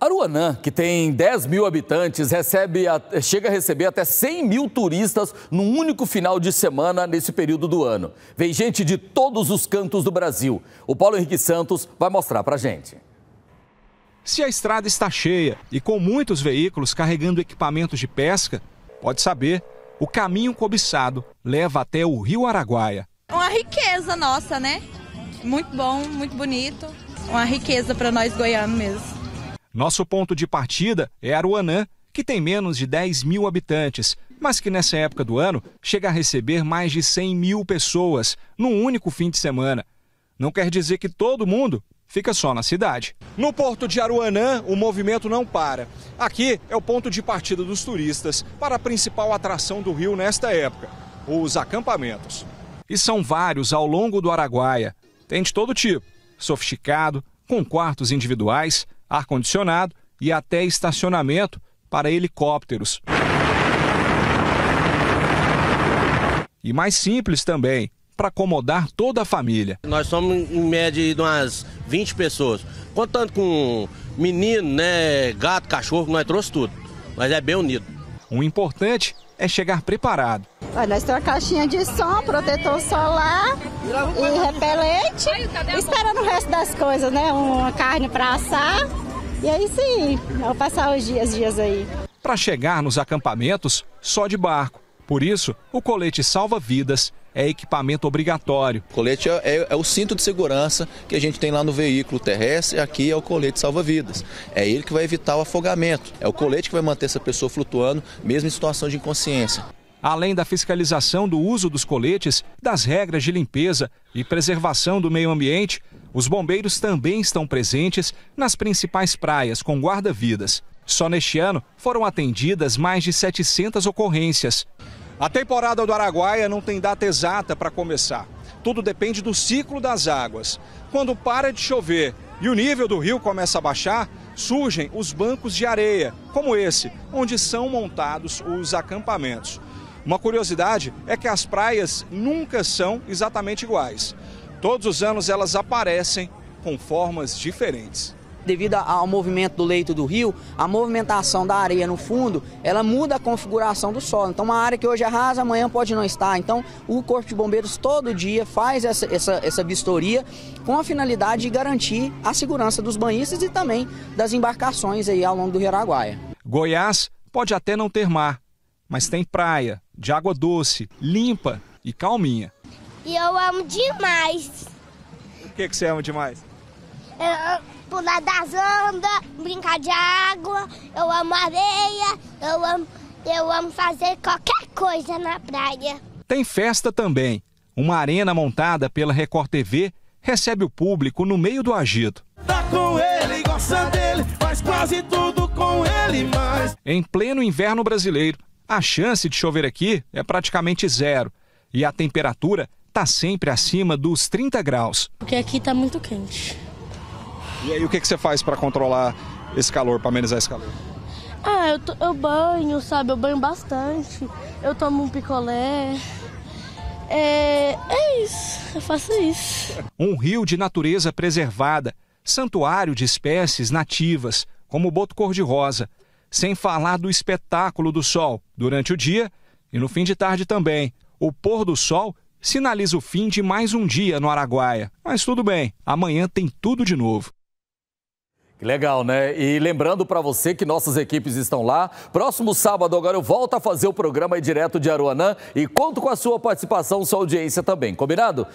Aruanã, que tem 10 mil habitantes, recebe chega a receber até 100 mil turistas num único final de semana nesse período do ano. Vem gente de todos os cantos do Brasil. O Paulo Henrique Santos vai mostrar pra gente. Se a estrada está cheia e com muitos veículos carregando equipamentos de pesca, pode saber, o caminho cobiçado leva até o Rio Araguaia. Uma riqueza nossa, né? Muito bom, muito bonito. Uma riqueza para nós goianos mesmo. Nosso ponto de partida é Aruanã, que tem menos de 10 mil habitantes, mas que nessa época do ano chega a receber mais de 100 mil pessoas num único fim de semana. Não quer dizer que todo mundo fica só na cidade. No porto de Aruanã, o movimento não para. Aqui é o ponto de partida dos turistas para a principal atração do Rio nesta época, os acampamentos. E são vários ao longo do Araguaia. Tem de todo tipo: sofisticado, com quartos individuais, ar-condicionado e até estacionamento para helicópteros. E mais simples também, para acomodar toda a família. Nós somos em média de umas 20 pessoas, contando com menino, né, gato, cachorro, nós trouxemos tudo, mas é bem unido. O importante é chegar preparado Olha, nós temos a caixinha de som, protetor solar e repelente. Esperando o resto das coisas, né? Uma carne para assar. E é aí sim, vou passar os dias, dias aí. Para chegar nos acampamentos, só de barco. Por isso, o colete salva-vidas é equipamento obrigatório. O colete é, é, é, o cinto de segurança que a gente tem lá no veículo terrestre, aqui é o colete salva-vidas. É ele que vai evitar o afogamento, é o colete que vai manter essa pessoa flutuando, mesmo em situação de inconsciência além da fiscalização do uso dos coletes, das regras de limpeza e preservação do meio ambiente, os bombeiros também estão presentes nas principais praias com guarda-vidas. Só neste ano foram atendidas mais de 700 ocorrências. A temporada do Araguaia não tem data exata para começar. Tudo depende do ciclo das águas. Quando para de chover e o nível do rio começa a baixar, surgem os bancos de areia, como esse, onde são montados os acampamentos. Uma curiosidade é que as praias nunca são exatamente iguais. Todos os anos elas aparecem com formas diferentes. Devido ao movimento do leito do rio, a movimentação da areia no fundo, ela muda a configuração do solo. Então, uma área que hoje é rasa, amanhã pode não estar. Então, o Corpo de Bombeiros todo dia faz essa, essa, essa vistoria com a finalidade de garantir a segurança dos banhistas e também das embarcações aí ao longo do Rio Araguaia. Goiás pode até não ter mar, mas tem praia, de água doce, limpa e calminha. E eu amo demais. O que, que você ama demais? Eu amo pular das ondas, brincar de água, eu amo areia, eu amo, eu amo fazer qualquer coisa na praia. Tem festa também. Uma arena montada pela Record TV recebe o público no meio do agito. Tá com ele, gosta dele, faz quase tudo com ele, mas... Em pleno inverno brasileiro, a chance de chover aqui é praticamente zero e a temperatura está sempre acima dos 30 graus. Porque aqui está muito quente. E aí, o que, que você faz para controlar esse calor, para amenizar esse calor? Ah, eu, to, eu banho, sabe? Eu banho bastante. Eu tomo um picolé. É, é isso, eu faço isso. Um rio de natureza preservada, santuário de espécies nativas, como o boto cor-de-rosa, sem falar do espetáculo do sol durante o dia e no fim de tarde também. O pôr do sol sinaliza o fim de mais um dia no Araguaia. Mas tudo bem, amanhã tem tudo de novo. Legal, né? E lembrando para você que nossas equipes estão lá. Próximo sábado, agora eu volto a fazer o programa direto de Aruanã e conto com a sua participação, sua audiência também, combinado?